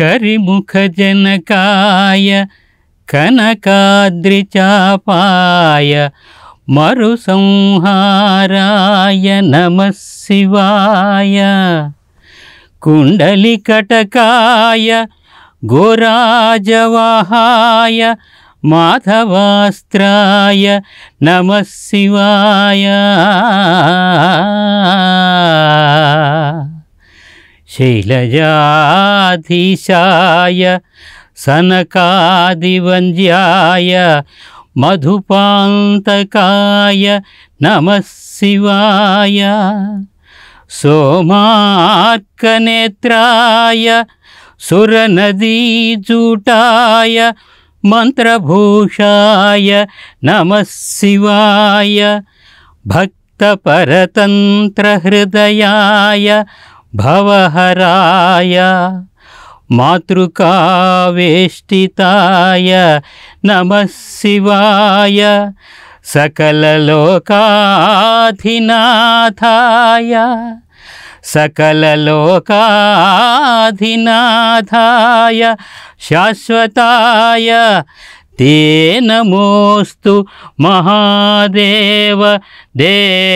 కరిముఖ కరిముఖజనకాయ కనకాద్రిచాపాయ శివాయ కుండలి కటకాయ గోరాజవాహాయ మాధవాస్త్రాయ నమ శివాయ शैलजाधीशाय सनकादिवन्द्याय मधुपान्तकाय नमः शिवाय सोमार्कनेत्राय सुरनदीजूटाय मन्त्रभूषाय नमः शिवाय भक्तपरतन्त्रहृदयाय भवहराय मातृकावेष्टिताय नमः शिवाय सकललोकाथिनाथाय सकलोकाधिनाथाय शाश्वताय तेनमोऽस्तु महादेव देवदेवा